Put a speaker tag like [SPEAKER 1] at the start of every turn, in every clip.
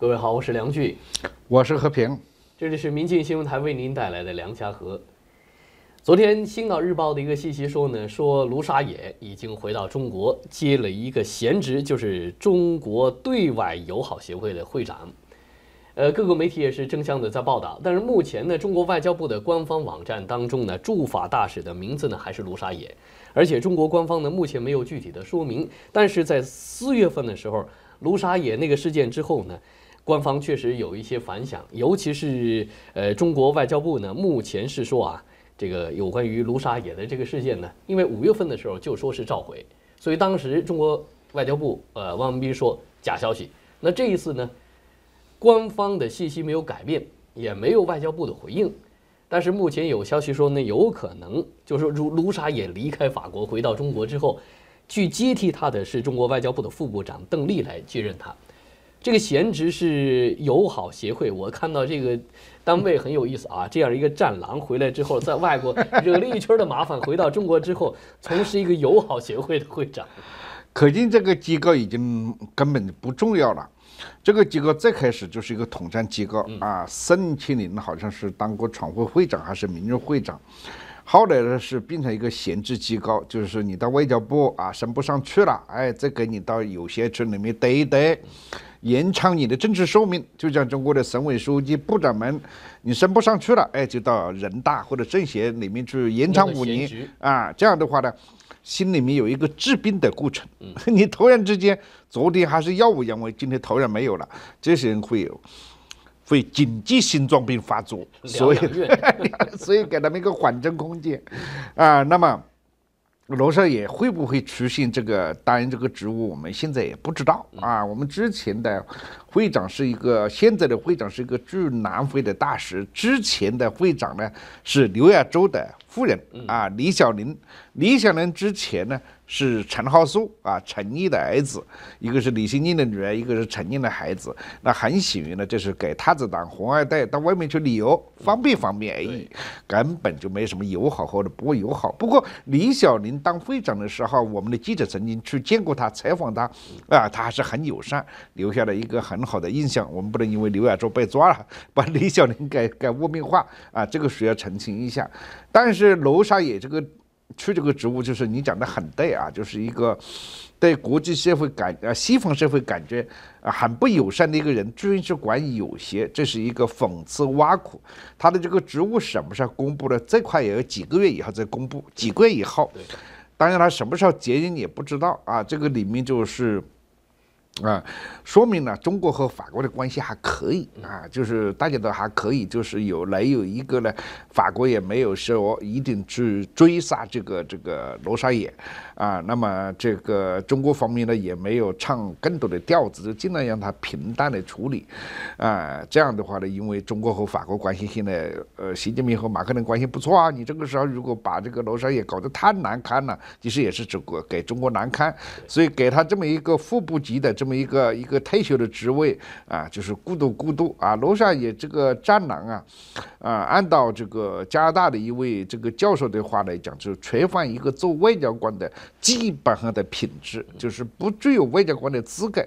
[SPEAKER 1] 各位好，我是梁俊，
[SPEAKER 2] 我是和平，
[SPEAKER 1] 这里是民进新闻台为您带来的梁家河。昨天《青岛日报》的一个信息说呢，说卢沙野已经回到中国接了一个闲职，就是中国对外友好协会的会长。呃，各个媒体也是争相的在报道，但是目前呢，中国外交部的官方网站当中呢，驻法大使的名字呢还是卢沙野，而且中国官方呢目前没有具体的说明。但是在四月份的时候，卢沙野那个事件之后呢。官方确实有一些反响，尤其是呃，中国外交部呢，目前是说啊，这个有关于卢沙野的这个事件呢，因为五月份的时候就说是召回，所以当时中国外交部呃汪文斌说假消息。那这一次呢，官方的信息没有改变，也没有外交部的回应，但是目前有消息说呢，有可能就是卢卢沙野离开法国回到中国之后，去接替他的是中国外交部的副部长邓丽来继任他。这个闲职是友好协会，我看到这个单位很有意思啊！这样一个战狼回来之后，在外国 惹了一圈的麻烦，回到中国之后，从事一个友好协会的会长。
[SPEAKER 2] 可见这个机构已经根本不重要了。这个机构最开始就是一个统战机构啊，宋庆龄好像是当过厂会会长还是名誉会长，后来呢是变成一个闲置机构，就是你到外交部啊升不上去了，哎，再给你到有些村里面待一待。延长你的政治寿命，就像中国的省委书记、部长们，你升不上去了，哎，就到人大或者政协里面去延长五年啊。这样的话呢，心里面有一个治病的过程。你突然之间，昨天还是耀武扬威，今天突然没有了，这些人会有，会紧急心脏病发作。所以，所以给他们一个缓冲空间。啊，那么。罗少爷会不会出现这个担任这个职务？我们现在也不知道啊。我们之前的会长是一个，现在的会长是一个驻南非的大使。之前的会长呢是刘亚洲的夫人啊，李小林。李小林之前呢。是陈浩苏啊，陈毅的儿子；一个是李新静的女儿，一个是陈毅的孩子。那很显然呢，这是给他子当红二代到外面去旅游方便方便而已，根本就没什么友好或者不友好。不过李小林当会长的时候，我们的记者曾经去见过他，采访他，啊，他还是很友善，留下了一个很好的印象。我们不能因为刘亚洲被抓了，把李小林给给污名化啊，这个需要澄清一下。但是楼上也这个。去这个职务就是你讲的很对啊，就是一个对国际社会感呃西方社会感觉很不友善的一个人，居然去管有些，这是一个讽刺挖苦。他的这个职务什么时候公布呢？最快也要几个月以后再公布，几个月以后，当然他什么时候结任也不知道啊。这个里面就是。啊，说明呢，中国和法国的关系还可以啊，就是大家都还可以，就是有来有一个呢，法国也没有说一定去追杀这个这个罗沙野，啊，那么这个中国方面呢，也没有唱更多的调子，就尽量让他平淡的处理，啊，这样的话呢，因为中国和法国关系现在，呃，习近平和马克龙关系不错啊，你这个时候如果把这个罗沙野搞得太难堪了，其实也是中国给中国难堪，所以给他这么一个副部级的这么。那么一个一个退休的职位啊，就是孤独孤独啊。楼上也这个战狼啊，啊，按照这个加拿大的一位这个教授的话来讲，就是缺乏一个做外交官的基本上的品质，就是不具有外交官的资格。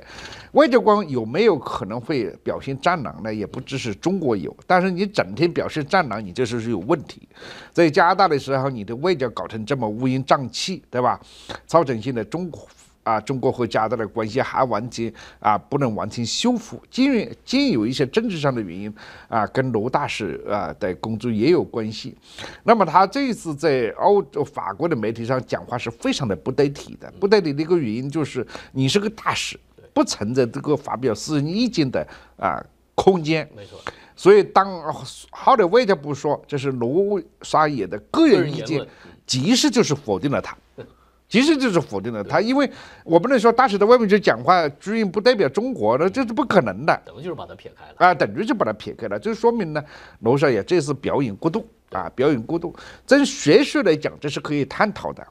[SPEAKER 2] 外交官有没有可能会表现战狼呢？也不只是中国有，但是你整天表现战狼，你这就是有问题。在加拿大的时候，你的外交搞成这么乌烟瘴气，对吧？造成现在中国。啊，中国和加拿大关系还完全啊不能完全修复，尽管尽有一些政治上的原因啊，跟罗大使啊的工作也有关系。那么他这一次在澳法国的媒体上讲话是非常的不得体的，不得体的一个原因就是你是个大使，不存在这个发表私人意见的啊空间。没错。所以当澳大利亚外交部说这是罗沙野的个人意见，即使就是否定了他。其实就是否定了他，因为我不能说大使在外面就讲话，居然不代表中国，那这是不可能的。等
[SPEAKER 1] 于就是把它撇开了
[SPEAKER 2] 啊，等于就把它撇开了，就说明呢，罗少爷这次表演过度啊，表演过度。从学术来讲，这是可以探讨的，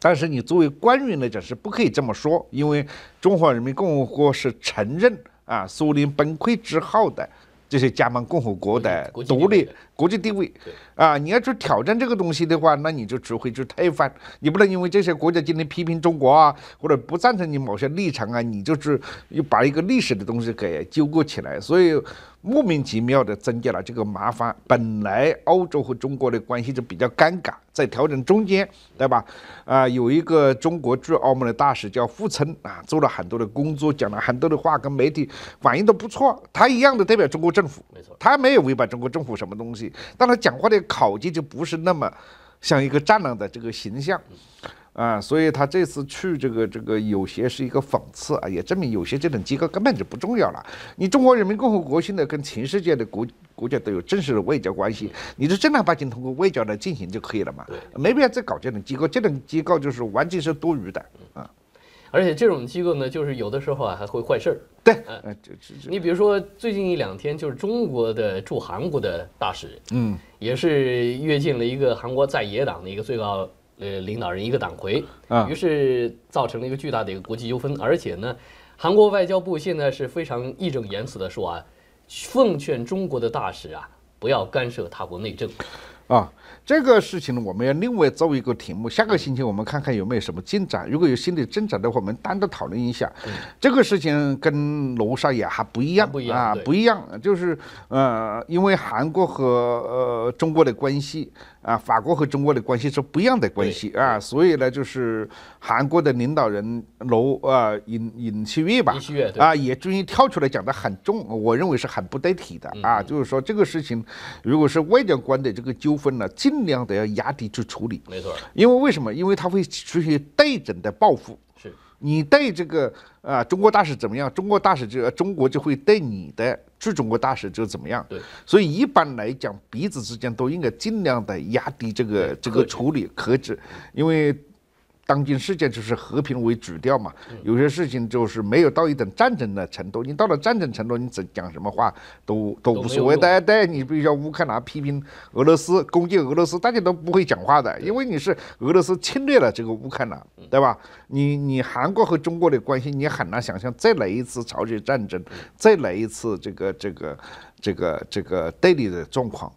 [SPEAKER 2] 但是你作为官员来讲是不可以这么说，因为中华人民共和国是承认啊，苏联崩溃之后的这些加盟共和国的独立。国际地位，啊，你要去挑战这个东西的话，那你就只会去推翻。你不能因为这些国家今天批评中国啊，或者不赞成你某些立场啊，你就去又把一个历史的东西给纠过起来，所以莫名其妙的增加了这个麻烦。本来欧洲和中国的关系就比较尴尬，在调整中间，对吧？啊，有一个中国驻澳门的大使叫傅聪啊，做了很多的工作，讲了很多的话，跟媒体反应都不错。他一样的代表中国政府，没错，他没有违反中国政府什么东西。但他讲话的口径就不是那么像一个战狼的这个形象啊，所以他这次去这个这个有些是一个讽刺啊，也证明有些这种机构根本就不重要了。你中国人民共和国现在跟全世界的国国家都有正式的外交关系，你就正儿八经通过外交来进行就可以了嘛，没必要再搞这种机构，这种机构就是完全是多余的
[SPEAKER 1] 啊。而且这种机构呢，就是有的时候啊还会坏事儿。对，嗯，你比如说最近一两天，就是中国的驻韩国的大使，嗯，也是越进了一个韩国在野党的一个最高呃领导人一个党魁，于是造成了一个巨大的一个国际纠纷。而且呢，韩国外交部现在是非常义正言辞的说啊，奉劝中国的大使啊，不要干涉他国内政。
[SPEAKER 2] 啊，这个事情呢，我们要另外做一个题目。下个星期我们看看有没有什么进展。如果有新的进展的话，我们单独讨论一下。这个事情跟罗莎也还不一样，不一样啊，不一样。就是，呃，因为韩国和呃中国的关系。啊，法国和中国的关系是不一样的关系啊，所以呢，就是韩国的领导人楼啊尹尹锡悦吧，啊也终于跳出来讲得很重，我认为是很不得体的啊。就是说这个事情，如果是外交官的这个纠纷呢，尽量的要压低去处理，没错。因为为什么？因为他会出现对等的报复。是，你对这个啊中国大使怎么样？中国大使就中国就会对你的。驻中国大使就怎么样？对，所以一般来讲，彼此之间都应该尽量的压低这个这个处理可止，因为。当今世界就是和平为主调嘛，有些事情就是没有到一种战争的程度。你到了战争程度，你怎讲什么话都都无所谓对对，你比如说乌克兰批评俄罗斯攻击俄罗斯，大家都不会讲话的，因为你是俄罗斯侵略了这个乌克兰，对吧？你你韩国和中国的关系，你很难想象再来一次朝鲜战争，再来一次这个这个这个这个对立的状况。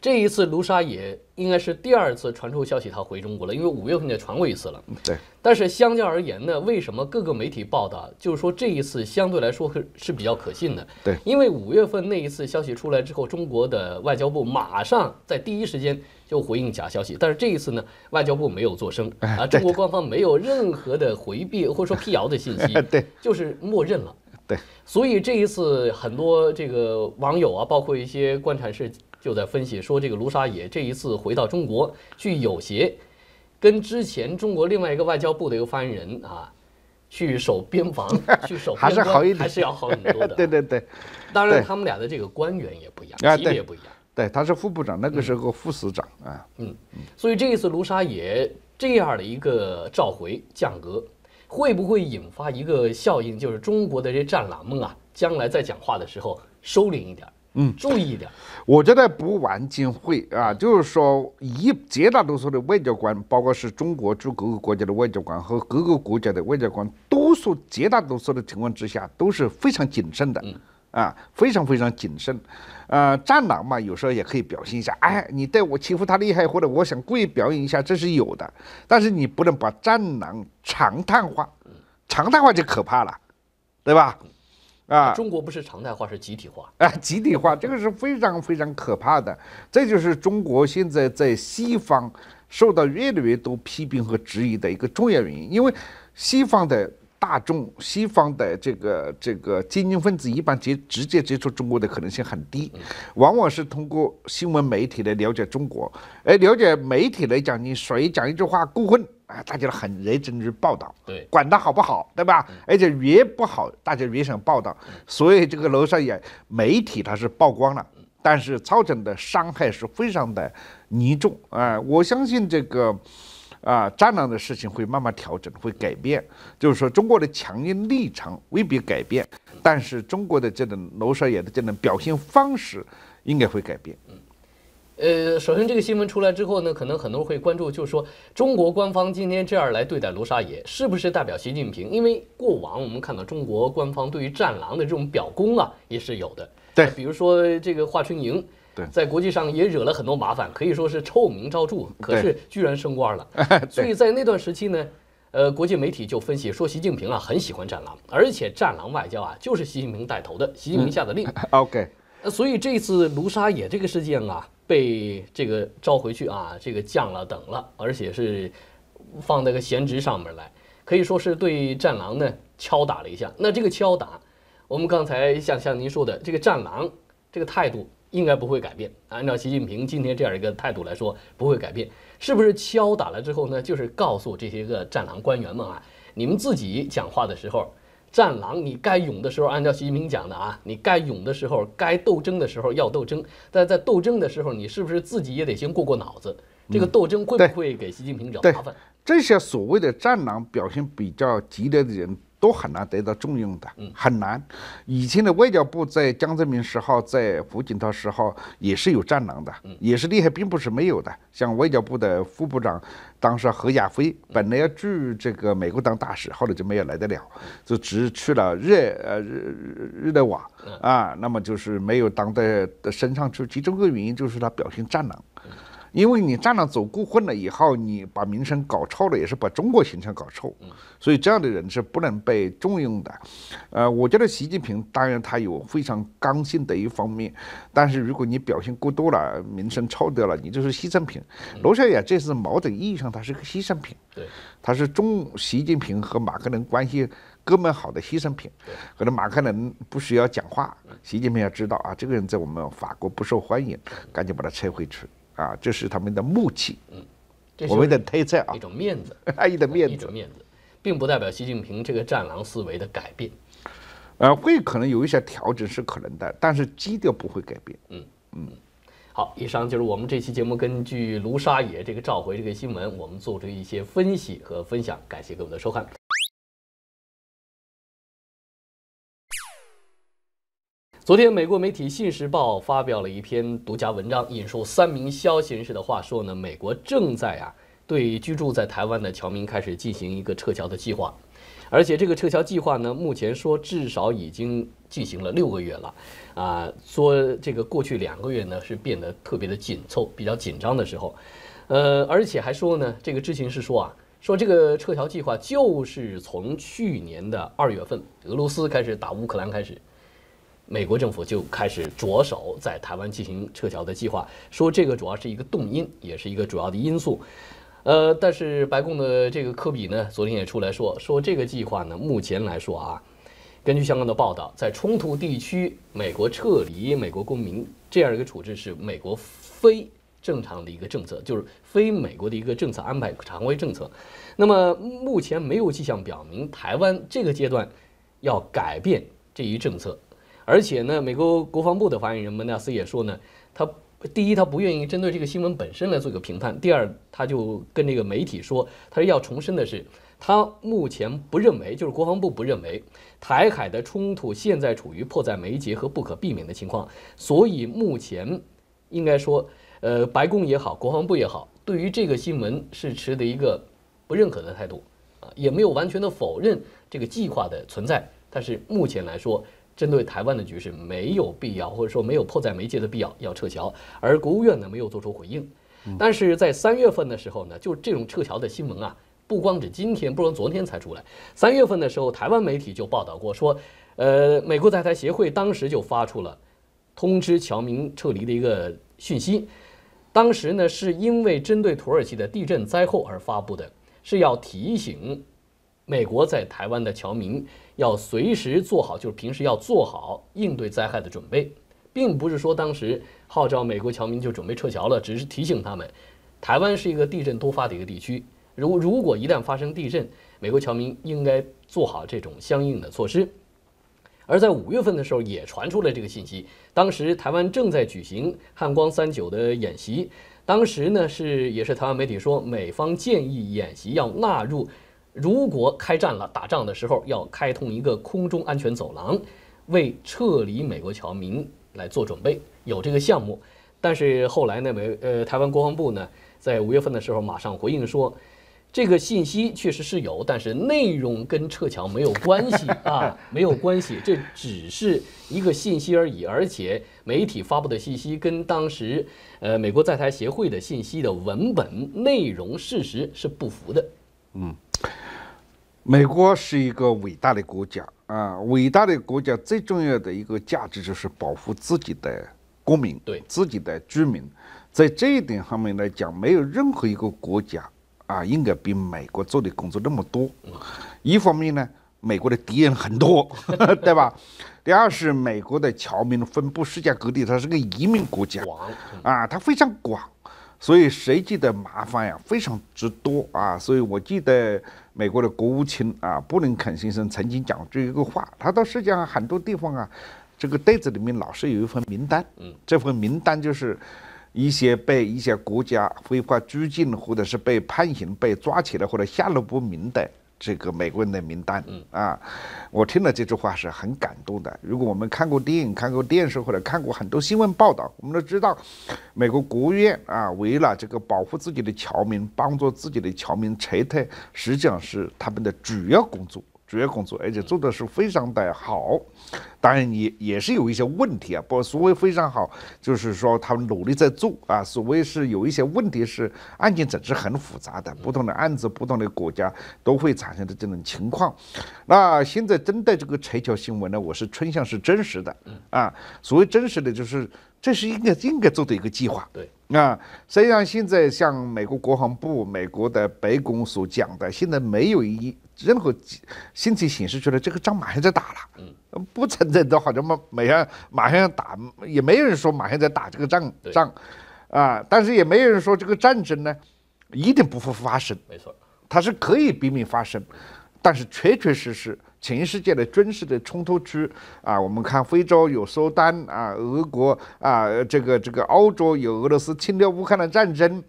[SPEAKER 1] 这一次卢沙也应该是第二次传出消息，他回中国了，因为五月份就传过一次了。对，但是相较而言呢，为什么各个媒体报道就是说这一次相对来说是是比较可信的？对，因为五月份那一次消息出来之后，中国的外交部马上在第一时间就回应假消息，但是这一次呢，外交部没有作声啊，中国官方没有任何的回避或者说辟谣的信息，对，就是默认了。对，所以这一次很多这个网友啊，包括一些观察室。就在分析说，这个卢沙野这一次回到中国去，有协，跟之前中国另外一个外交部的一个发言人啊，去守边防，去守边防还是要好很多的。对对对，当然他们俩的这个官员也不一样，级别也不一样。对，他是副部长，那个时候
[SPEAKER 2] 副司长啊。嗯，
[SPEAKER 1] 所以这一次卢沙野这样的一个召回降格，会不会引发一个效应，就是中国的这战狼们啊，将来在讲话的时候收敛一点？
[SPEAKER 2] 嗯，注意一
[SPEAKER 1] 点。我觉得不完全会啊，
[SPEAKER 2] 就是说，一绝大多数的外交官，包括是中国驻各个国家的外交官和各个国家的外交官，多数绝大多数的情况之下都是非常谨慎的，啊，非常非常谨慎。呃，战狼嘛，有时候也可以表现一下，哎，你对我欺负他厉害，或者我想故意表演一下，这是有的。但是你不能把战狼常态化，常态化就可怕了，对吧？啊，中国
[SPEAKER 1] 不是常态化，是集体化
[SPEAKER 2] 啊！集体化这个是非常非常可怕的，这就是中国现在在西方受到越来越多批评和质疑的一个重要原因。因为西方的大众、西方的这个这个精英分子，一般接直接接触中国的可能性很低，往往是通过新闻媒体来了解中国。哎，了解媒体来讲，你谁讲一句话过分，啊，大家都很认真去报道，对，管它好不好，对吧？而且越不好，大家越想报道。所以这个楼上也媒体他是曝光了，但是造成的伤害是非常的严重。哎，我相信这个，啊，战狼的事情会慢慢调整，会改变。就是说，中国的强硬立场未必改变，但是中国的这种楼上也的这种表现方式应该会改变。
[SPEAKER 1] 呃，首先这个新闻出来之后呢，可能很多人会关注，就是说中国官方今天这样来对待卢沙野，是不是代表习近平？因为过往我们看到中国官方对于战狼的这种表功啊，也是有的。对，比如说这个华春莹，在国际上也惹了很多麻烦，可以说是臭名昭著。可是居然升官了。所以，在那段时期呢，呃，国际媒体就分析说，习近平啊很喜欢战狼，而且战狼外交啊就是习近平带头的，习近平下的令。OK，所以这次卢沙野这个事件啊。被这个召回去啊，这个降了等了，而且是放在个闲职上面来，可以说是对战狼呢敲打了一下。那这个敲打，我们刚才像像您说的，这个战狼这个态度应该不会改变。按照习近平今天这样一个态度来说，不会改变。是不是敲打了之后呢，就是告诉这些个战狼官员们啊，你们自己讲话的时候？战狼，你该勇的时候，按照习近平讲的啊，你该勇的时候，该斗争的时候要斗争。但在斗争的时候，你是不是自己也得先过过脑子？这个斗争会不会给习近平惹麻烦？
[SPEAKER 2] 这些所谓的战狼表现比较激烈的人。都很难得到重用的，嗯，很难。以前的外交部在江泽民时候，在胡锦涛时候也是有战狼的，也是厉害，并不是没有的。像外交部的副部长，当时何亚飞本来要驻这个美国当大使，后来就没有来得了，就只去了日呃日日内瓦啊，那么就是没有当的升上去。其中一个原因就是他表现战狼。因为你站了走过混了以后，你把名声搞臭了，也是把中国形象搞臭，所以这样的人是不能被重用的。呃，我觉得习近平当然他有非常刚性的一方面，但是如果你表现过多了，名声臭掉了，你就是牺牲品。罗小亚这是某种意义上他是个牺牲品，对，他是中习近平和马克龙关系哥们好的牺牲品。可能马克龙不需要讲话，习近平要知道啊，这个人在我们法国不受欢迎，赶紧把他撤回去。啊，这是他们的默契，嗯，我们的推
[SPEAKER 1] 测啊，一种面子，阿姨的面子，一种面子，并不代表习近平这个战狼思维的改变，
[SPEAKER 2] 呃，会可能有一些调整是可能的，但是基调不会改变，嗯嗯，
[SPEAKER 1] 好，以上就是我们这期节目根据卢沙野这个召回这个新闻，我们做出一些分析和分享，感谢各位的收看。昨天，美国媒体《信时报》发表了一篇独家文章，引述三名消息人士的话说呢，美国正在啊对居住在台湾的侨民开始进行一个撤侨的计划，而且这个撤侨计划呢，目前说至少已经进行了六个月了，啊，说这个过去两个月呢是变得特别的紧凑、比较紧张的时候，呃，而且还说呢，这个知情是说啊，说这个撤侨计划就是从去年的二月份俄罗斯开始打乌克兰开始。美国政府就开始着手在台湾进行撤侨的计划，说这个主要是一个动因，也是一个主要的因素。呃，但是白宫的这个科比呢，昨天也出来说，说这个计划呢，目前来说啊，根据相关的报道，在冲突地区，美国撤离美国公民这样一个处置是美国非正常的一个政策，就是非美国的一个政策安排，常规政策。那么目前没有迹象表明台湾这个阶段要改变这一政策。而且呢，美国国防部的发言人门纳斯也说呢，他第一，他不愿意针对这个新闻本身来做一个评判；第二，他就跟这个媒体说，他是要重申的是，他目前不认为，就是国防部不认为台海的冲突现在处于迫在眉睫和不可避免的情况。所以目前，应该说，呃，白宫也好，国防部也好，对于这个新闻是持的一个不认可的态度，啊，也没有完全的否认这个计划的存在，但是目前来说。针对台湾的局势，没有必要或者说没有迫在眉睫的必要要撤侨，而国务院呢没有做出回应。但是在三月份的时候呢，就这种撤侨的新闻啊，不光是今天，不光昨天才出来。三月份的时候，台湾媒体就报道过说，呃，美国在台协会当时就发出了通知侨民撤离的一个讯息。当时呢，是因为针对土耳其的地震灾后而发布的，是要提醒美国在台湾的侨民。要随时做好，就是平时要做好应对灾害的准备，并不是说当时号召美国侨民就准备撤侨了，只是提醒他们，台湾是一个地震多发的一个地区，如如果一旦发生地震，美国侨民应该做好这种相应的措施。而在五月份的时候也传出了这个信息，当时台湾正在举行汉光三九的演习，当时呢是也是台湾媒体说美方建议演习要纳入。如果开战了，打仗的时候要开通一个空中安全走廊，为撤离美国侨民来做准备，有这个项目。但是后来呢，美呃台湾国防部呢，在五月份的时候马上回应说，这个信息确实是有，但是内容跟撤侨没有关系啊，没有关系，这只是一个信息而已。而且媒体发布的信息跟当时呃美国在台协会的信息的文本内容事实是不符的，嗯。
[SPEAKER 2] 美国是一个伟大的国家啊，伟大的国家最重要的一个价值就是保护自己的公民，对自己的居民，在这一点上面来讲，没有任何一个国家啊，应该比美国做的工作那么多。一方面呢，美国的敌人很多，对吧？第二是美国的侨民分布世界各地，它是个移民国家，啊，它非常广。所以实际的麻烦呀，非常之多啊。所以我记得美国的国务卿啊，布林肯先生曾经讲过一个话，他到世界上很多地方啊，这个袋子里面老是有一份名单，这份名单就是一些被一些国家非法拘禁，或者是被判刑、被抓起来或者下落不明的。这个美国人的名单，啊，我听了这句话是很感动的。如果我们看过电影、看过电视或者看过很多新闻报道，我们都知道，美国国务院啊，为了这个保护自己的侨民、帮助自己的侨民撤退，实际上是他们的主要工作。主要工作，而且做的是非常的好，当然也也是有一些问题啊。不所谓非常好，就是说他们努力在做啊。所谓是有一些问题是案件整治很复杂的，不同的案子、不同的国家都会产生的这种情况。那现在针对这个拆桥新闻呢，我是倾向是真实的，啊，所谓真实的，就是这是应该应该做的一个计划。对，啊，虽然现在像美国国防部、美国的白宫所讲的，现在没有异议。任何信息显示出来，这个仗马上在打了。嗯，不存在都好像马马上马上要打，也没人说马上在打这个仗仗，啊，但是也没有人说这个战争呢一定不会发生。没错，它是可以避免发生，但是确确实实，全世界的军事的冲突区啊，我们看非洲有苏丹啊，俄国啊，这个这个欧洲有俄罗斯侵略乌克兰战争，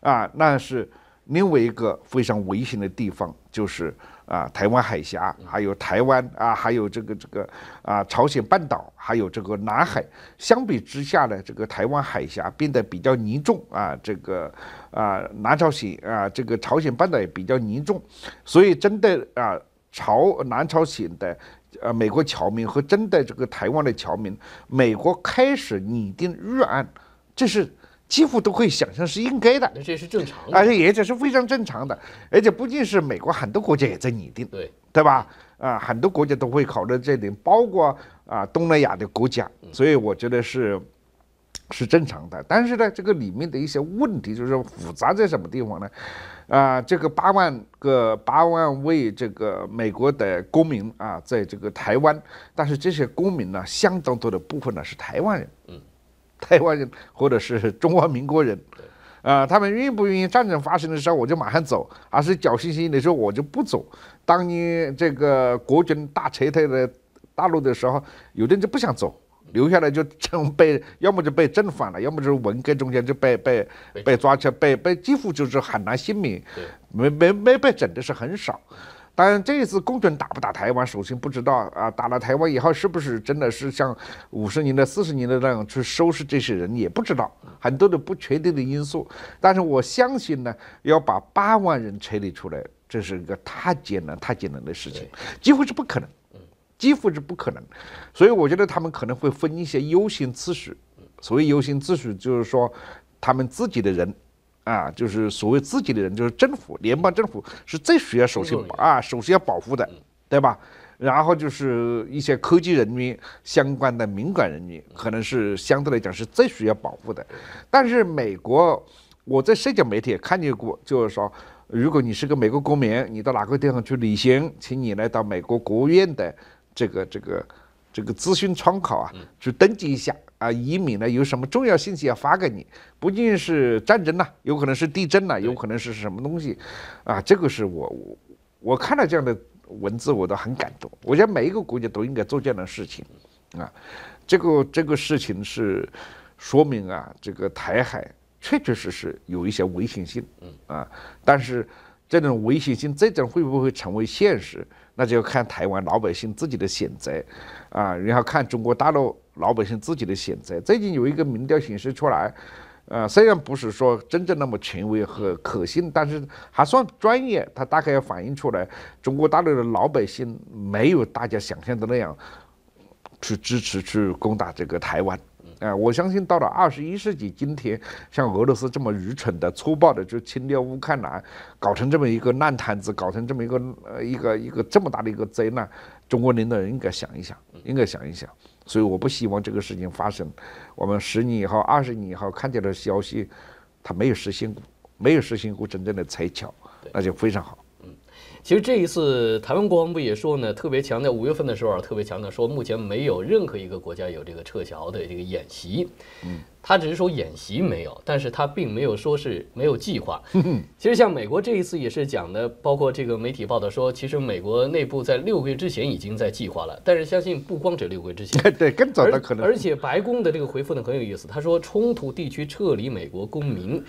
[SPEAKER 2] 啊，那是。另外一个非常危险的地方就是啊，台湾海峡，还有台湾啊，还有这个这个啊，朝鲜半岛，还有这个南海。相比之下呢，这个台湾海峡变得比较凝重啊，这个啊，南朝鲜啊，这个朝鲜半岛也比较凝重。所以，针对啊朝南朝鲜的呃美国侨民和针对这个台湾的侨民，美国开始拟定预案，这是。几乎都可以想象是应该的，这是正常的，而且也这是非常正常的，而且不仅是美国，很多国家也在拟定，对对吧？啊，很多国家都会考虑这点，包括啊东南亚的国家，所以我觉得是是正常的。但是呢，这个里面的一些问题就是复杂在什么地方呢？啊，这个八万个八万位这个美国的公民啊，在这个台湾，但是这些公民呢，相当多的部分呢是台湾人，嗯。台湾人或者是中华民国人，啊，他们愿不愿意战争发生的时候我就马上走，而是侥幸心的说我就不走。当年这个国军大撤退的大陆的时候，有的人就不想走，留下来就被 要么就被正反了，要么就是文革中间就被被被抓起来，被被几乎就是很难幸免，没没没被整的是很少。当然，这一次，共军打不打台湾，首先不知道啊。打了台湾以后，是不是真的是像五十年代、四十年代那样去收拾这些人，也不知道。很多的不确定的因素。但是我相信呢，要把八万人撤离出来，这是一个太艰难、太艰难的事情，几乎是不可能，几乎是不可能。所以我觉得他们可能会分一些优先次序。所谓优先次序，就是说他们自己的人。啊，就是所谓自己的人，就是政府，联邦政府是最需要首先啊，首先要保护的，对吧？然后就是一些科技人员相关的敏感人员，可能是相对来讲是最需要保护的。但是美国，我在社交媒体也看见过，就是说，如果你是个美国公民，你到哪个地方去旅行，请你来到美国国务院的这个这个这个咨询窗口啊，去登记一下。啊，移民呢有什么重要信息要发给你？不仅仅是战争呐，有可能是地震呐，有可能是什么东西？啊，这个是我我看到这样的文字，我都很感动。我觉得每一个国家都应该做这样的事情，啊，这个这个事情是说明啊，这个台海确确实实有一些危险性，啊，但是这种危险性最终会不会成为现实，那就要看台湾老百姓自己的选择，啊，然后看中国大陆。老百姓自己的选择。最近有一个民调显示出来，呃，虽然不是说真正那么权威和可信，但是还算专业。它大概反映出来，中国大陆的老百姓没有大家想象的那样去支持去攻打这个台湾。哎，我相信到了二十一世纪今天，像俄罗斯这么愚蠢的、粗暴的就侵略乌克兰，搞成这么一个烂摊子，搞成这么一个呃一个一个这么大的一个灾难，中国领导人应该想一想，应该想一想。所以我不希望这个事情发生。我们十年以后、二十年以后看见的消息，它没有实现过，没有实现过真正的拆桥，那就非常好。
[SPEAKER 1] 其实这一次，台湾国防部也说呢，特别强调五月份的时候啊，特别强调说目前没有任何一个国家有这个撤侨的这个演习，嗯，他只是说演习没有，但是他并没有说是没有计划。其实像美国这一次也是讲的，包括这个媒体报道说，其实美国内部在六个月之前已经在计划了，但是相信不光这六个月之前，对，更早的可能。而且白宫的这个回复呢很有意思，他说冲突地区撤离美国公民，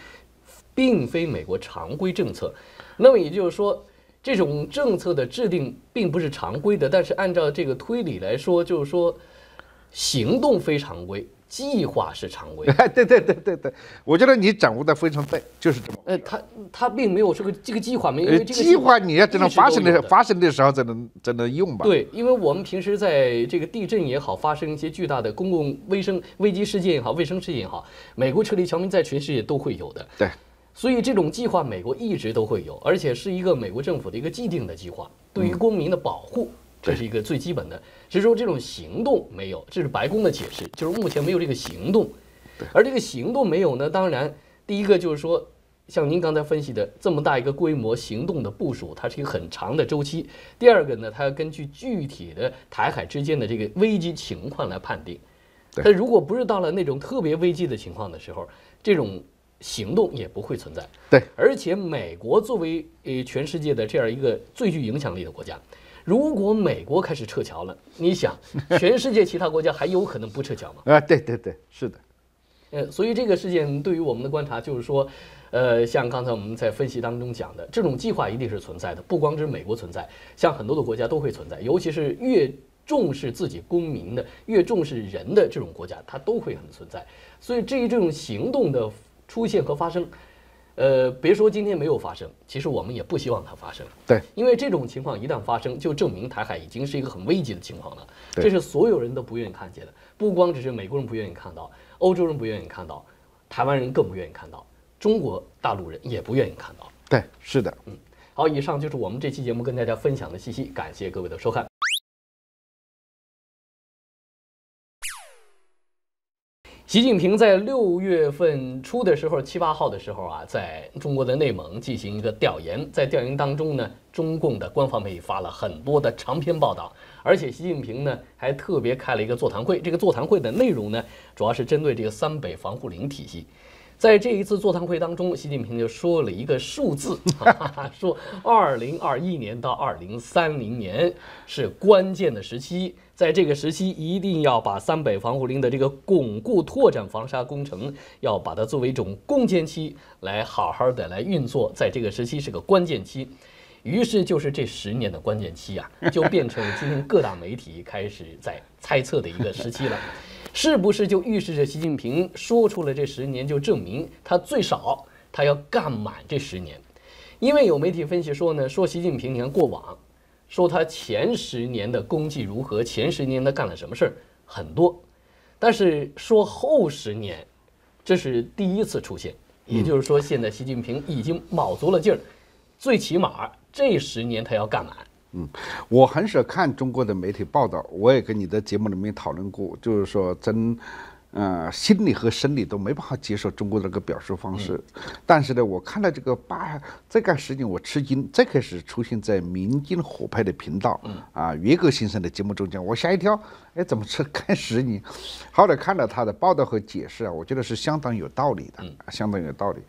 [SPEAKER 1] 并非美国常规政策。那么也就是说。这种政策的制定并不是常规的，但是按照这个推理来说，就是说行动非常规，计划是常规。哎，对对对对对，我觉得你掌握的非常对，就是这么。哎，他他并没有这个这个计划没有。这个计划你要等到发生的时候，发
[SPEAKER 2] 生的时候才能才能用吧？对，
[SPEAKER 1] 因为我们平时在这个地震也好，发生一些巨大的公共卫生危机事件也好，卫生事件也好，美国撤离侨民在全世界都会有的。对。所以这种计划，美国一直都会有，而且是一个美国政府的一个既定的计划，对于公民的保护，这是一个最基本的。只是说这种行动没有，这是白宫的解释，就是目前没有这个行动。而这个行动没有呢，当然第一个就是说，像您刚才分析的这么大一个规模行动的部署，它是一个很长的周期。第二个呢，它要根据具体的台海之间的这个危机情况来判定。它如果不是到了那种特别危机的情况的时候，这种。行动也不会存在，对。而且美国作为呃全世界的这样一个最具影响力的国家，如果美国开始撤侨了，你想，全世界其他国家还有可能不撤侨吗？
[SPEAKER 2] 啊，对对对，是的。
[SPEAKER 1] 呃，所以这个事件对于我们的观察就是说，呃，像刚才我们在分析当中讲的，这种计划一定是存在的，不光是美国存在，像很多的国家都会存在，尤其是越重视自己公民的，越重视人的这种国家，它都会很存在。所以至于这种行动的。出现和发生，呃，别说今天没有发生，其实我们也不希望它发生。对，因为这种情况一旦发生，就证明台海已经是一个很危急的情况了。对，这是所有人都不愿意看见的，不光只是美国人不愿意看到，欧洲人不愿意看到，台湾人更不愿意看到，中国大陆人也不愿意看到。对，是的，嗯，好，以上就是我们这期节目跟大家分享的信息，感谢各位的收看。习近平在六月份初的时候，七八号的时候啊，在中国的内蒙进行一个调研。在调研当中呢，中共的官方媒体发了很多的长篇报道，而且习近平呢还特别开了一个座谈会。这个座谈会的内容呢，主要是针对这个三北防护林体系。在这一次座谈会当中，习近平就说了一个数字，说二零二一年到二零三零年是关键的时期，在这个时期一定要把三北防护林的这个巩固拓展防沙工程，要把它作为一种攻坚期来好好的来运作，在这个时期是个关键期，于是就是这十年的关键期啊，就变成今天各大媒体开始在猜测的一个时期了。是不是就预示着习近平说出了这十年，就证明他最少他要干满这十年？因为有媒体分析说呢，说习近平你看过往，说他前十年的功绩如何，前十年他干了什么事儿很多，但是说后十年，这是第一次出现。也就是说，现在习近平已经卯足了劲儿，最起码这十年他要干满。嗯，
[SPEAKER 2] 我很少看中国的媒体报道，我也跟你的节目里面讨论过，就是说真，呃，心理和生理都没办法接受中国这个表述方式。但是呢，我看到这个八，这干事情我吃惊，最开始出现在民间火拍的频道，啊，岳哥先生的节目中间，我吓一跳，哎，怎么是干 十年？后来看了他的报道和解释啊，我觉得是相当有道理的，相当有道理。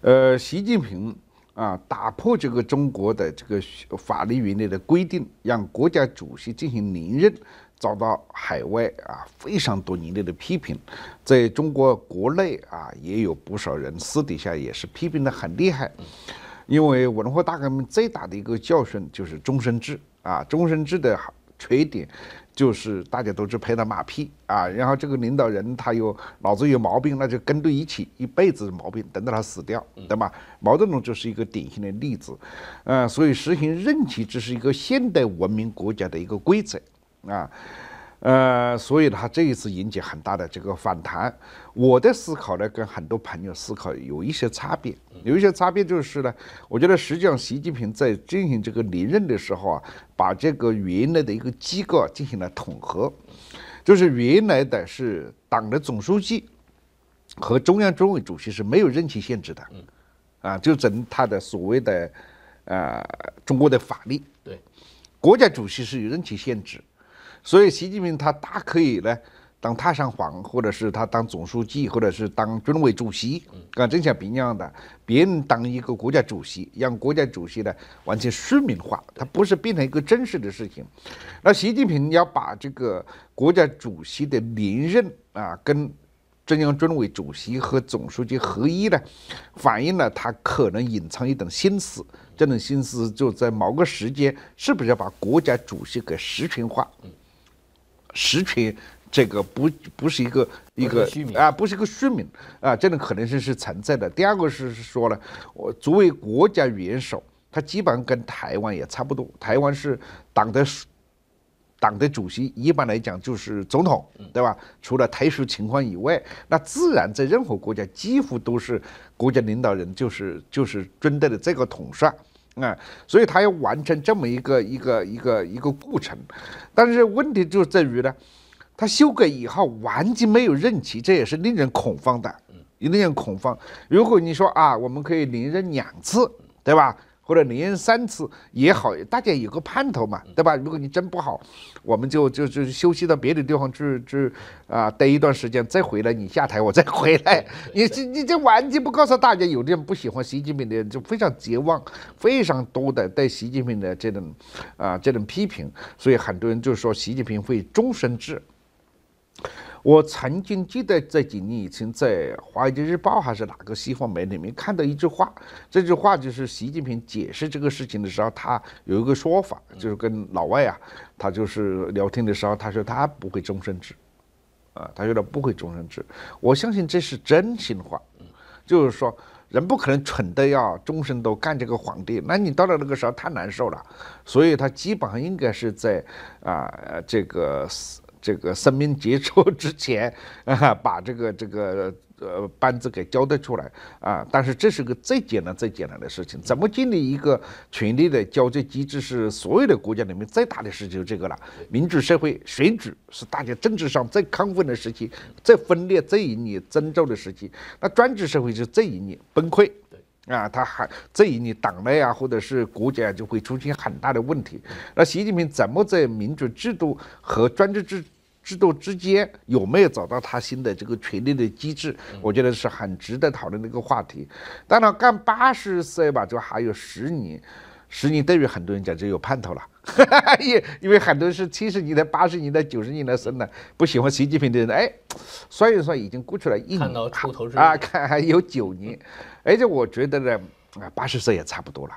[SPEAKER 2] 呃，习近平。啊，打破这个中国的这个法律原理的规定，让国家主席进行连任，遭到海外啊非常多严厉的批评，在中国国内啊也有不少人私底下也是批评的很厉害，因为文化大革命最大的一个教训就是终身制啊，终身制的好。缺点就是大家都是拍他马屁啊，然后这个领导人他有脑子有毛病，那就跟着一起一辈子毛病，等到他死掉，对吧？毛泽东就是一个典型的例子，嗯，所以实行任期只是一个现代文明国家的一个规则，啊。呃，所以他这一次引起很大的这个反弹。我的思考呢，跟很多朋友思考有一些差别。有一些差别就是呢，我觉得实际上习近平在进行这个连任的时候啊，把这个原来的一个机构进行了统合，就是原来的是党的总书记和中央军委主席是没有任期限制的，啊，就整他的所谓的呃中国的法律，对，国家主席是有任期限制。所以，习近平他大可以呢当太上皇，或者是他当总书记，或者是当军委主席，跟邓小平一样的。别人当一个国家主席，让国家主席呢完全虚名化，他不是变成一个真实的事情。那习近平要把这个国家主席的连任啊，跟中央军委主席和总书记合一呢，反映了他可能隐藏一种心思，这种心思就在某个时间是不是要把国家主席给实权化。实权，这个不不是一个一个啊，不是一个虚名啊，这种可能性是存在的。第二个是说了，我作为国家元首，他基本上跟台湾也差不多。台湾是党的党的主席，一般来讲就是总统，对吧？除了特殊情况以外，那自然在任何国家几乎都是国家领导人，就是就是军队的这个统帅。啊，所以他要完成这么一个一个一个一个过程，但是问题就在于呢，他修改以后完全没有任期，这也是令人恐慌的，嗯，令人恐慌。如果你说啊，我们可以连任两次，对吧？或者连任三次也好，大家有个盼头嘛，对吧？如果你真不好，我们就就就休息到别的地方去去啊，待一段时间再回来。你下台我再回来。你这你这完全不告诉大家，有的人不喜欢习近平的，人就非常绝望，非常多的对习近平的这种啊这种批评。所以很多人就说习近平会终身制。我曾经记得这几年以前，在《华尔街日报》还是哪个西方媒体里面看到一句话，这句话就是习近平解释这个事情的时候，他有一个说法，就是跟老外啊，他就是聊天的时候，他说他不会终身制，啊，他说他不会终身制。我相信这是真心话，就是说人不可能蠢的要终身都干这个皇帝，那你到了那个时候太难受了，所以他基本上应该是在啊这个。这个生命结束之前 啊，把这个这个呃班子给交代出来啊！但是这是个最简单最简单的事情，怎么建立一个权力的交接机制是所有的国家里面最大的事，就这个了。民主社会选举是大家政治上最亢奋的时期，最分裂、最引匿、征兆的时期；那专制社会是最隐匿、崩溃。啊，他还这一你党内啊，或者是国家就会出现很大的问题。那习近平怎么在民主制度和专制制制度之间有没有找到他新的这个权力的机制？我觉得是很值得讨论的一个话题。当然，干八十岁吧，就还有十年。十年对于很多人讲就有盼头了，因为很多人是七十年代、八十年代、九十年代生的，不喜欢习近平的人，哎，算一算已经过去了一年，
[SPEAKER 1] 头啊，
[SPEAKER 2] 看还有九年，而且我觉得呢，啊，八十岁也差不多了。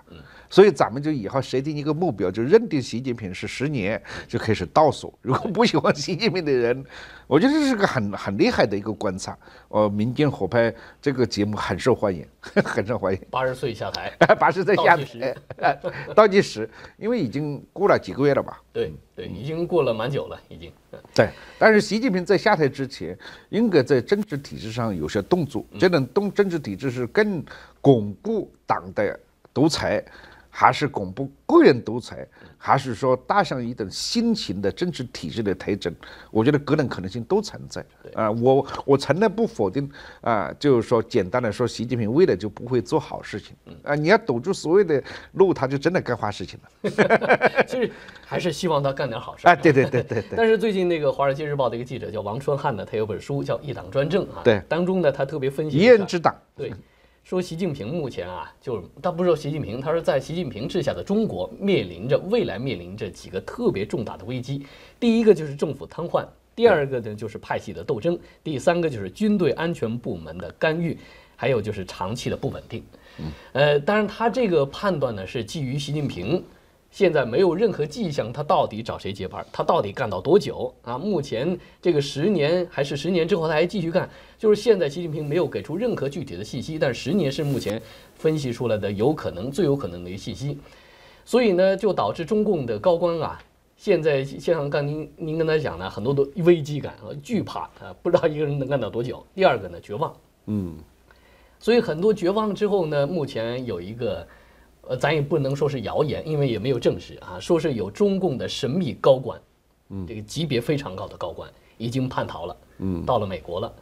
[SPEAKER 2] 所以咱们就以后设定一个目标，就认定习近平是十年就开始倒数。如果不喜欢习近平的人，我觉得这是个很很厉害的一个观察。呃，民间火拍这个节目很受欢迎，很受欢迎。
[SPEAKER 1] 八十岁下台，八十岁下台，倒计
[SPEAKER 2] 时，因为已经过了几个月了吧？
[SPEAKER 1] 对对，已经过了蛮久了，已经。
[SPEAKER 2] 对，但是习近平在下台之前，应该在政治体制上有些动作。这种动政治体制是更巩固党的独裁。还是巩固个人独裁，还是说搭上一种新型的政治体制的特征？我觉得各种可能性都存在。啊，我我从来不否定啊，就是说简单的说，习近平未了就不会做好事情啊。你要堵住所谓的路，他就真的干坏事情了。
[SPEAKER 1] 其实还是希望他干点好事。哎，对对对对对。但是最近那个《华尔街日报》的一个记者叫王春汉呢，他有本书叫《一党专政》啊，对，当中呢他特别分析一人之党，对。说习近平目前啊，就是他不说习近平，他说在习近平治下的中国面临着未来面临着几个特别重大的危机。第一个就是政府瘫痪，第二个呢就是派系的斗争，第三个就是军队安全部门的干预，还有就是长期的不稳定。嗯，呃，当然他这个判断呢是基于习近平。现在没有任何迹象，他到底找谁接班？他到底干到多久啊？目前这个十年还是十年之后，他还继续干？就是现在，习近平没有给出任何具体的信息，但十年是目前分析出来的有可能最有可能的一个信息，所以呢，就导致中共的高官啊，现在线上干您您跟他讲呢，很多都危机感和惧怕啊，不知道一个人能干到多久。第二个呢，绝望，嗯，所以很多绝望之后呢，目前有一个。呃，咱也不能说是谣言，因为也没有证实啊。说是有中共的神秘高官，嗯，这个级别非常高的高官已经叛逃了，嗯，到了美国了。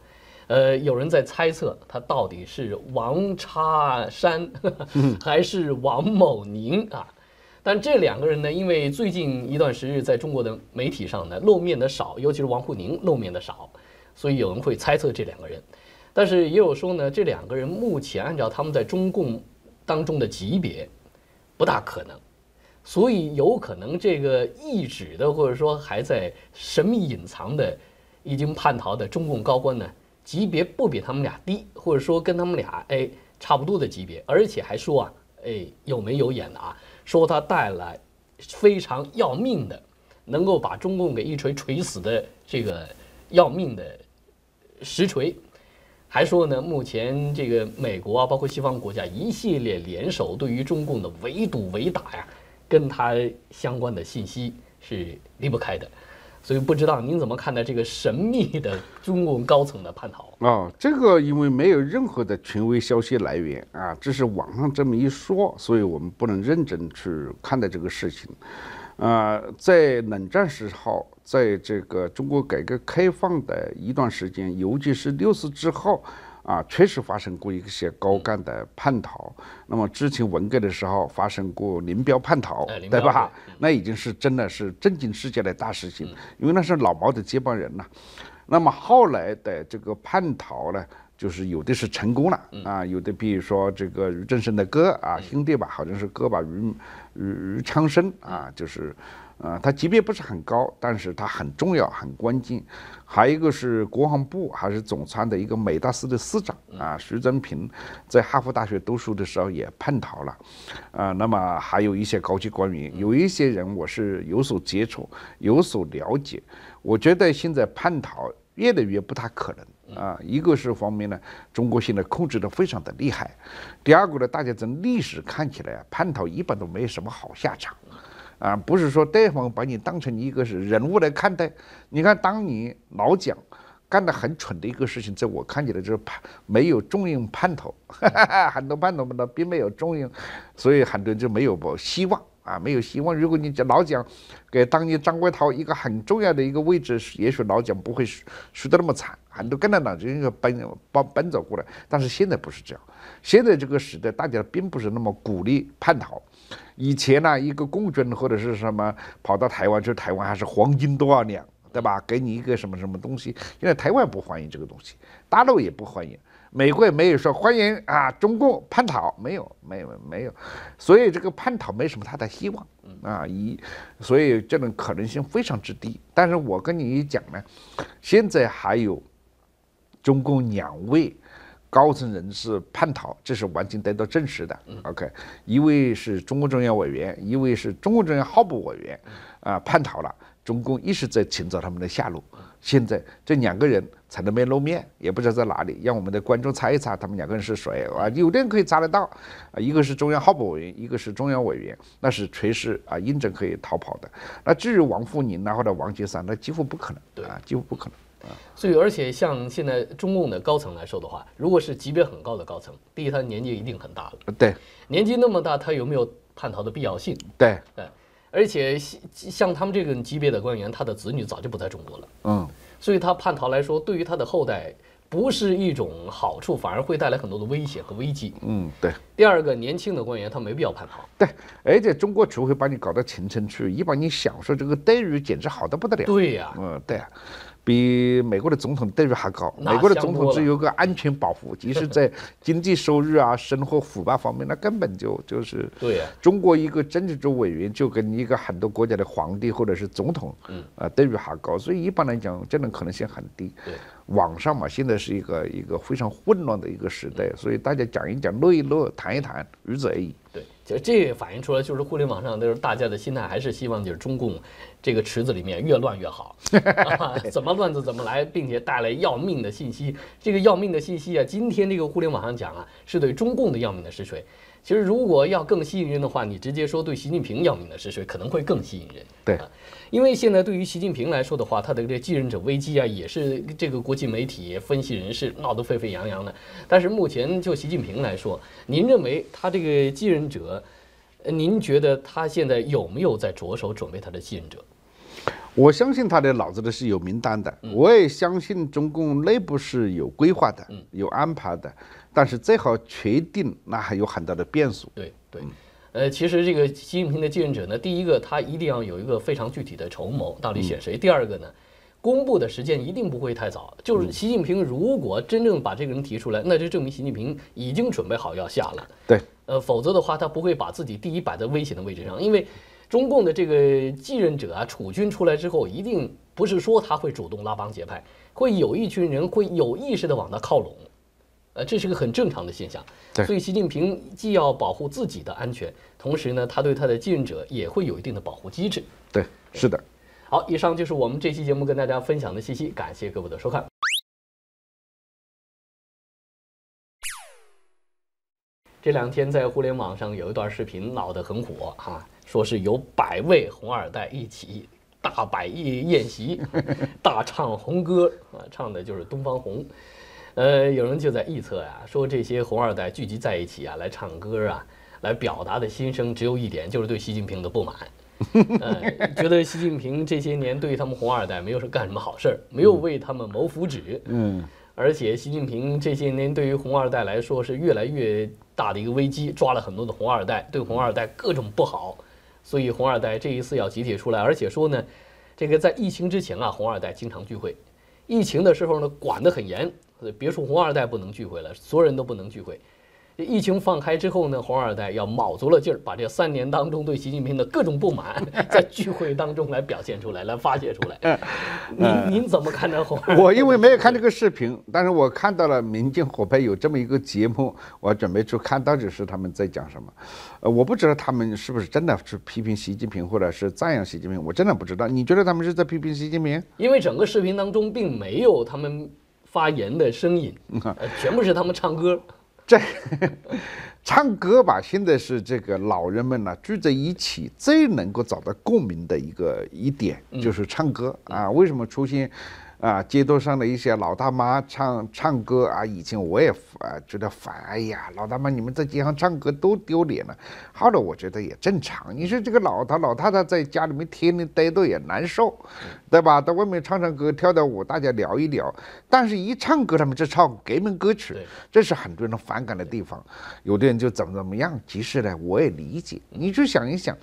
[SPEAKER 1] 呃，有人在猜测他到底是王叉山，还是王某宁啊？但这两个人呢，因为最近一段时日在中国的媒体上呢露面的少，尤其是王沪宁露面的少，所以有人会猜测这两个人。但是也有说呢，这两个人目前按照他们在中共。当中的级别不大可能，所以有可能这个意指的或者说还在神秘隐藏的已经叛逃的中共高官呢，级别不比他们俩低，或者说跟他们俩哎差不多的级别，而且还说啊哎有眉有眼的啊，说他带来非常要命的，能够把中共给一锤锤死的这个要命的实锤。还说呢，目前这个美国啊，包括西方国家一系列联手对于中共的围堵围打呀，跟他相关的信息是离不开的。所以不知道您怎么看待这个神秘的中共高层的叛逃
[SPEAKER 2] 啊？这个因为没有任何的权威消息来源啊，这是网上这么一说，所以我们不能认真去看待这个事情。啊，在冷战时候。在这个中国改革开放的一段时间，尤其是六四之后，啊，确实发生过一些高干的叛逃。那么之前文革的时候，发生过林彪叛逃，对吧？那已经是真的是震惊世界的大事情，因为那是老毛的接班人呐。那么后来的这个叛逃呢？就是有的是成功了啊，有的比如说这个俞正声的哥啊，兄弟吧，好像是哥吧，俞俞昌生啊，就是，呃，他级别不是很高，但是他很重要，很关键。还有一个是国防部还是总参的一个美大司的司长啊，徐增平，在哈佛大学读书的时候也叛逃了啊。那么还有一些高级官员，有一些人我是有所接触、有所了解，我觉得现在叛逃。越来越不大可能啊！一个是方面呢，中国现在控制的非常的厉害。第二个呢，大家从历史看起来啊，叛逃一般都没有什么好下场啊，不是说对方把你当成一个是人物来看待。你看当年老蒋干的很蠢的一个事情，在我看起来就是叛，没有重用叛逃，很多叛逃们都并没有重用，所以很多人就没有抱希望。啊，没有希望。如果你讲老蒋给当年张国焘一个很重要的一个位置，也许老蒋不会输输的那么惨。很多共产党就应该奔奔奔走过来，但是现在不是这样。现在这个时代，大家并不是那么鼓励叛逃。以前呢，一个共军或者是什么跑到台湾去，台湾还是黄金多少两，对吧？给你一个什么什么东西，现在台湾不欢迎这个东西，大陆也不欢迎。美国也没有说欢迎啊，中共叛逃，没有，没有，没有，所以这个叛逃没什么太大希望啊，一，所以这种可能性非常之低。但是我跟你一讲呢，现在还有中共两位高层人士叛逃，这是完全得到证实的。OK，一位是中共中央委员，一位是中共中央候补委员啊，叛逃了，中共一直在寻找他们的下落。现在这两个人才能没露面，也不知道在哪里，让我们的观众猜一猜他们两个人是谁啊？有的人可以查得到，啊，一个是中央候补委员，一个是中央委员，那是垂实啊，应征可以逃跑的。那至于王沪宁呢，或者王岐山，那几乎不可能，啊，几乎不可能
[SPEAKER 1] 啊。所以，而且像现在中共的高层来说的话，如果是级别很高的高层，第一，他年纪一定很大了，对，年纪那么大，他有没有叛逃的必要性？对，对。而且像像他们这个级别的官员，他的子女早就不在中国了，嗯，所以他叛逃来说，对于他的后代不是一种好处，反而会带来很多的危险和危机。嗯，对。第二个，年轻的官员他没必要叛逃。对，
[SPEAKER 2] 而且中国只会把你搞到秦城去，一把你享受这个待遇简直好的不得了。对呀。嗯，对。比美国的总统待遇还高，美国的总统只有个安全保护，即使在经济收入啊、生活腐败方面，那根本就就是。对呀。中国一个政治局委员就跟一个很多国家的皇帝或者是总统，嗯，啊，待遇还高，所以一般来讲，这种可能性很低。对。网上嘛，现在是一个一个非常混乱的一个时代，所以大家讲一讲，乐一乐，谈一谈，如此而已。
[SPEAKER 1] 对，其实这也反映出来就是互联网上就是大家的心态，还是希望就是中共。这个池子里面越乱越好，怎么乱子怎么来，并且带来要命的信息。这个要命的信息啊，今天这个互联网上讲啊，是对中共的要命的是谁？其实如果要更吸引人的话，你直接说对习近平要命的是谁，可能会更吸引人。对，因为现在对于习近平来说的话，他的这继任者危机啊，也是这个国际媒体分析人士闹得沸沸扬扬的。但是目前就习近平来说，您认为他这个继任者，您觉得他现在有没有在着手准备他的继任者？
[SPEAKER 2] 我相信他的脑子里是有名单的，我也相信中共内部是有规划的、有安排的，但是最好确定，那还有很大的变数。对
[SPEAKER 1] 对，呃，其实这个习近平的继任者呢，第一个他一定要有一个非常具体的筹谋，到底选谁；第二个呢，公布的时间一定不会太早。就是习近平如果真正把这个人提出来，那就证明习近平已经准备好要下了。对，呃，否则的话，他不会把自己第一摆在危险的位置上，因为。中共的这个继任者啊，储君出来之后，一定不是说他会主动拉帮结派，会有一群人会有意识的往他靠拢，呃，这是个很正常的现象。对，所以习近平既要保护自己的安全，同时呢，他对他的继任者也会有一定的保护机制。
[SPEAKER 2] 对，是的。
[SPEAKER 1] 好，以上就是我们这期节目跟大家分享的信息，感谢各位的收看。这两天在互联网上有一段视频闹得很火哈。说是有百位红二代一起大摆宴宴席，大唱红歌啊，唱的就是《东方红》。呃，有人就在臆测呀，说这些红二代聚集在一起啊，来唱歌啊，来表达的心声，只有一点，就是对习近平的不满，呃，觉得习近平这些年对他们红二代没有说干什么好事儿，没有为他们谋福祉。嗯，而且习近平这些年对于红二代来说是越来越大的一个危机，抓了很多的红二代，对红二代各种不好。所以红二代这一次要集体出来，而且说呢，这个在疫情之前啊，红二代经常聚会，疫情的时候呢管得很严，别说红二代不能聚会了，所有人都不能聚会。疫情放开之后呢，红二代要卯足了劲儿，把这三年当中对习近平的各种不满，在聚会当中来表现出来，来发泄出来。您您怎么看待红二代？我
[SPEAKER 2] 因为没有看这个视频，但是我看到了民间火拍有这么一个节目，我准备去看到底是他们在讲什么。呃，我不知道他们是不是真的是批评习近平，或者是赞扬习近平，我真的不知道。你觉得他们是在批评习近平？
[SPEAKER 1] 因为整个视频当中并没有他们发言的声音，呃，全部是他们唱歌。这
[SPEAKER 2] 唱歌吧，现在是这个老人们呢聚在一起最能够找到共鸣的一个一点，就是唱歌啊。为什么出现？啊，街道上的一些老大妈唱唱歌啊，以前我也啊觉得烦，哎呀，老大妈你们在街上唱歌都丢脸了。后来我觉得也正常。你说这个老头老太太在家里面天天待着也难受，对吧？到外面唱唱歌、跳跳舞，大家聊一聊。但是，一唱歌他们就唱革命歌曲，这是很多人反感的地方。有的人就怎么怎么样。其实呢，我也理解。你就想一想，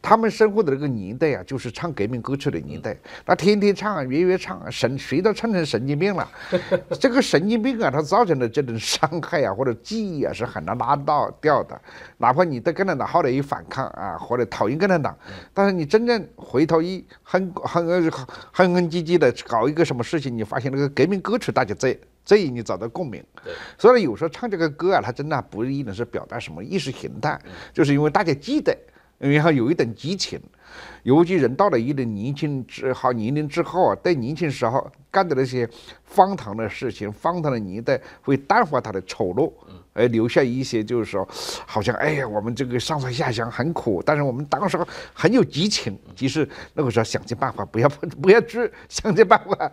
[SPEAKER 2] 他们生活的那个年代啊，就是唱革命歌曲的年代，那天天唱啊，月月唱啊，神。谁都唱成神经病了，这个神经病啊，它造成的这种伤害啊，或者记忆啊，是很难拉到掉的。哪怕你对共产党后来一反抗啊，或者讨厌共产党，但是你真正回头一哼哼哼哼唧唧的搞一个什么事情，你发现那个革命歌曲大家最最易你找到共鸣。所以有时候唱这个歌啊，它真的不一定是表达什么意识形态，就是因为大家记得，然后有一点激情。尤其人到了一定年轻之好年龄之后啊，在年轻时候干的那些荒唐的事情、荒唐的年代，会淡化它的丑陋，而留下一些就是说，好像哎呀，我们这个上山下乡很苦，但是我们当时很有激情，即使那个时候想尽办法不要不 不要去，想尽办法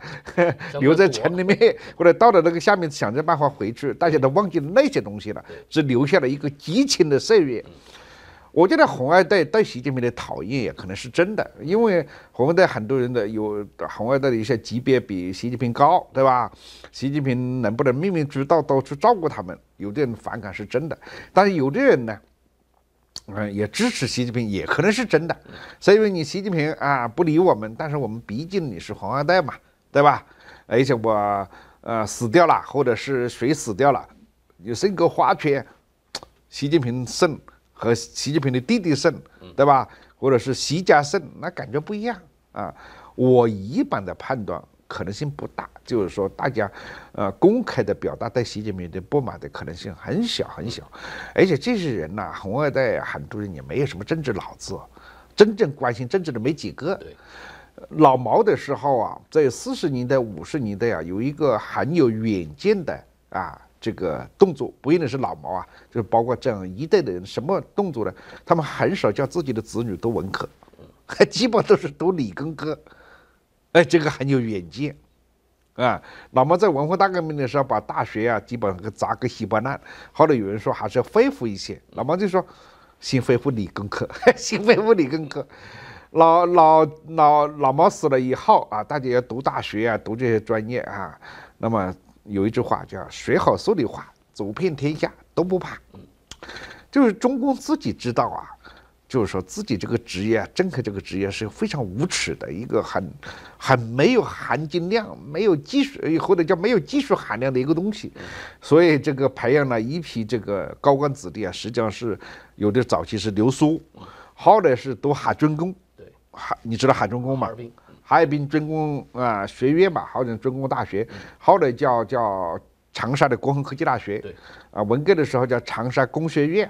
[SPEAKER 2] 留在城里面，或者到了那个下面想尽办法回去，大家都忘记那些东西了，只留下了一个激情的岁月。我觉得红二代对习近平的讨厌也可能是真的，因为红二代很多人的有红二代的一些级别比习近平高，对吧？习近平能不能面面俱到都去照顾他们？有的人反感是真的，但是有的人呢，嗯，也支持习近平也可能是真的。所以你习近平啊不理我们，但是我们毕竟你是红二代嘛，对吧？而且我呃死掉了，或者是谁死掉了，有剩个花圈，习近平胜。和习近平的弟弟胜，对吧？或者是习家胜，那感觉不一样啊。我一般的判断可能性不大，就是说大家呃公开的表达对习近平的不满的可能性很小很小。而且这些人呐，红二代很多人也没有什么政治脑子，真正关心政治的没几个。老毛的时候啊，在四十年代、五十年代啊，有一个很有远见的啊。这个动作不一定是老毛啊，就是包括这样一代的人，什么动作呢？他们很少叫自己的子女读文科，还 基本都是读理工科。哎，这个很有远见啊！老毛在文化大革命的时候把大学啊基本上给砸个稀巴烂。后来有人说还是要恢复一些，老毛就说先恢复理工科，先恢复理工科。老老老老毛死了以后啊，大家要读大学啊，读这些专业啊，那么。有一句话叫“学好说理话，走遍天下都不怕”，就是中共自己知道啊，就是说自己这个职业，政客这个职业是非常无耻的一个很、很没有含金量、没有技术或者叫没有技术含量的一个东西，所以这个培养了一批这个高官子弟啊，实际上是有的早期是流苏，后来是都喊军工，喊你知道喊军工吗？哈尔滨军工啊学院吧，后来军工大学，后来叫叫长沙的国防科技大学。啊文革的时候叫长沙工学院，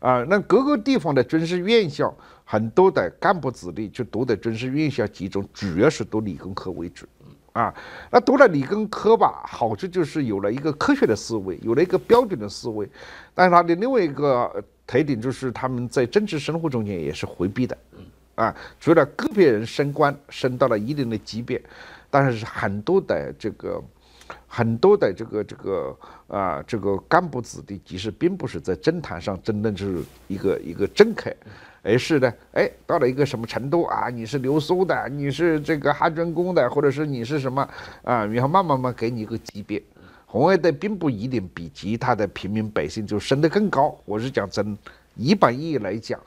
[SPEAKER 2] 啊那各个地方的军事院校，很多的干部子弟去读的军事院校集中，主要是读理工科为主。啊，那读了理工科吧，好处就是有了一个科学的思维，有了一个标准的思维。但是他的另外一个特点就是他们在政治生活中间也是回避的。啊，除了个别人升官升到了一定的级别，但是很多的这个，很多的这个这个啊，这个干部子弟其实并不是在政坛上真正是一个一个政客，而是呢，哎，到了一个什么程度啊？你是流苏的，你是这个汉军工的，或者是你是什么啊？然后慢慢慢给你一个级别，红二代并不一定比其他的平民百姓就升得更高。我是讲真，一般意义来讲。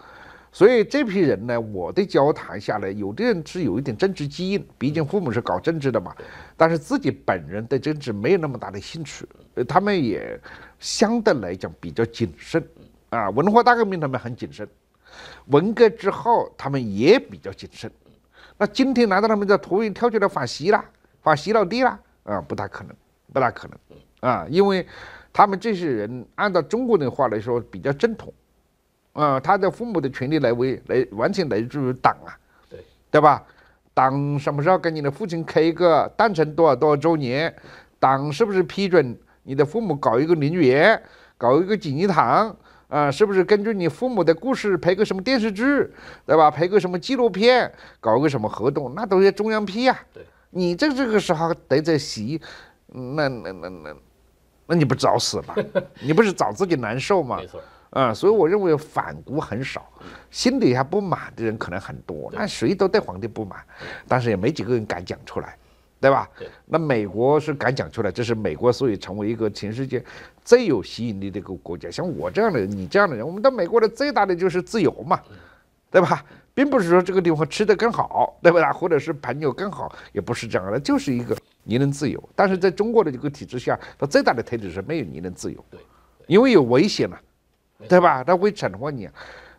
[SPEAKER 2] 所以这批人呢，我的交谈下来，有的人是有一点政治基因，毕竟父母是搞政治的嘛，但是自己本人对政治没有那么大的兴趣，他们也相对来讲比较谨慎啊。文化大革命他们很谨慎，文革之后他们也比较谨慎。那今天难道他们在突然跳出来反习啦，反习老弟啦？啊，不大可能，不大可能啊，因为他们这些人按照中国的话来说比较正统。啊，他的父母的权利来为来完全来自于党啊，对对吧？党什么时候跟你的父亲开一个诞辰多少多少周年？党是不是批准你的父母搞一个陵园，搞一个锦衣堂？啊，是不是根据你父母的故事拍个什么电视剧？对吧？拍个什么纪录片？搞个什么活动？那都是中央批呀。对，你在这个时候得在席，那那那那，那你不找死吗？你不是找自己难受吗？没错。啊，所以我认为反骨很少，心底下不满的人可能很多。那谁都对皇帝不满，但是也没几个人敢讲出来，对吧？对。那美国是敢讲出来，这是美国所以成为一个全世界最有吸引力的一个国家。像我这样的人，你这样的人，我们到美国的最大的就是自由嘛，对吧？并不是说这个地方吃的更好，对不对？或者是朋友更好，也不是这样的，就是一个言论自由。但是在中国的这个体制下，它最大的特点是没有言论自由，对，因为有危险嘛。对吧？他会惩罚你，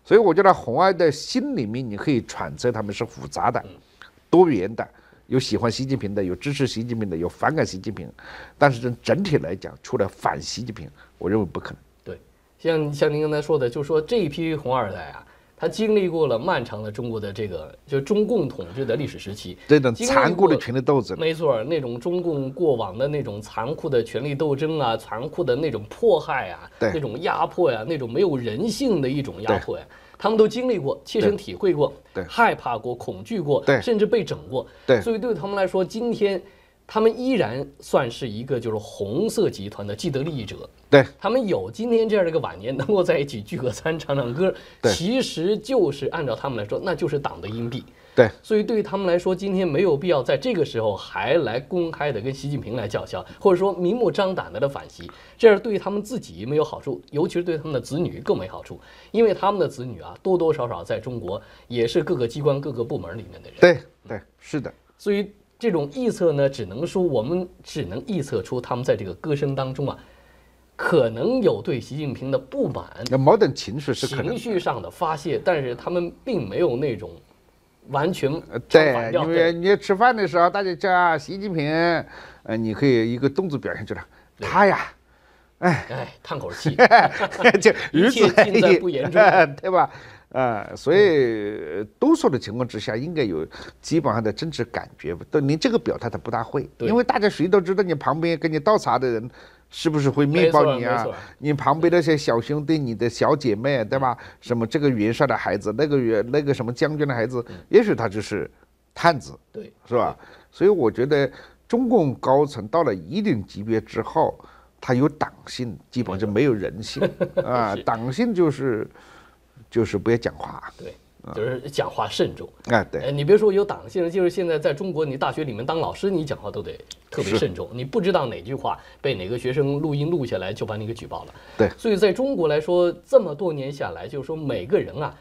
[SPEAKER 2] 所以我觉得红二代心里面，你可以揣测他们是复杂的、多元的，有喜欢习近平的，有支持习近平的，有反感习近平。但是从整体来讲，除了反习近平，我认为不可能。
[SPEAKER 1] 对，像像您刚才说的，就说这一批红二代啊。他经历过了漫长的中国的这个就中共统治的历史时期，
[SPEAKER 2] 这种残酷的权力斗争，没
[SPEAKER 1] 错，那种中共过往的那种残酷的权力斗争啊，残酷的那种迫害啊，那种压迫呀，那种没有人性的一种压迫呀，他们都经历过，切身体会过，对，害怕过，恐惧过，对，甚至被整过，对，所以对他们来说，今天。他们依然算是一个就是红色集团的既得利益者，对他们有今天这样的一个晚年能够在一起聚个餐唱唱歌，其实就是按照他们来说，那就是党的阴币。对，所以对于他们来说，今天没有必要在这个时候还来公开的跟习近平来叫嚣，或者说明目张胆的的反击，这样对他们自己没有好处，尤其是对他们的子女更没好处，因为他们的子女啊，多多少少在中国也是各个机关各个部门里面的人。对，对，是的，所以。这种臆测呢，只能说我们只能臆测出他们在这个歌声当中啊，可能有对习近平的不满。那矛盾情绪是情绪上的发泄，但是他们并没有那种完全
[SPEAKER 2] 对，因为你吃饭的时候，大家叫习近平，呃，你可以一个动作表现出来，他呀，
[SPEAKER 1] 哎，叹口气，
[SPEAKER 2] 就 在此言中，对吧？啊，所以多数的情况之下，应该有基本上的政治感觉。都连这个表态，他不大会，因为大家谁都知道，你旁边给你倒茶的人是不是会密报你啊？你旁边那些小兄弟、你的小姐妹，对吧？什么这个元帅的孩子，那个元那个什么将军的孩子，也许他就是探子，对，是吧？所以我觉得，中共高层到了一定级别之后，他有党性，基本上就没有人性 啊。党性就是。就是不要讲话，对，就
[SPEAKER 1] 是讲话慎重。哎，对，你别说有党，性，就是现在，在中国，你大学里面当老师，你讲话都得特别慎重。你不知道哪句话被哪个学生录音录下来，就把你给举报了。对，所以在中国来说，这么多年下来，就是说每个人啊，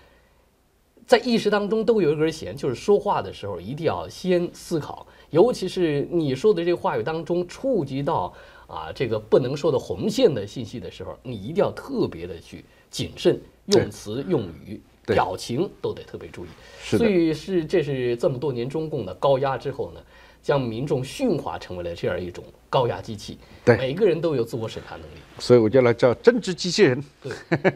[SPEAKER 1] 在意识当中都有一根弦，就是说话的时候一定要先思考，尤其是你说的这话语当中触及到啊这个不能说的红线的信息的时候，你一定要特别的去谨慎。用词、用语、表情都得特别注意，所以是这是这么多年中共的高压之后呢，将民众驯化成为了这样一种高压机器。对，每个人都有自我审查能力，
[SPEAKER 2] 所以我就来叫“真治机器人”。
[SPEAKER 1] 对，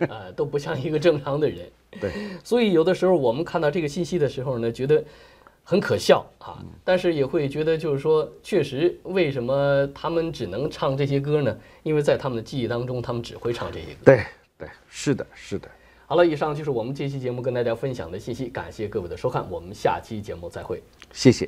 [SPEAKER 1] 呃，都不像一个正常的人。对，所以有的时候我们看到这个信息的时候呢，觉得很可笑啊，但是也会觉得就是说，确实为什么他们只能唱这些歌呢？因为在他们的记忆当中，他们只会唱这些。歌。
[SPEAKER 2] 对对，是的，是的。
[SPEAKER 1] 好了，以上就是我们这期节目跟大家分享的信息。感谢各位的收看，我们下期节目再会。谢谢。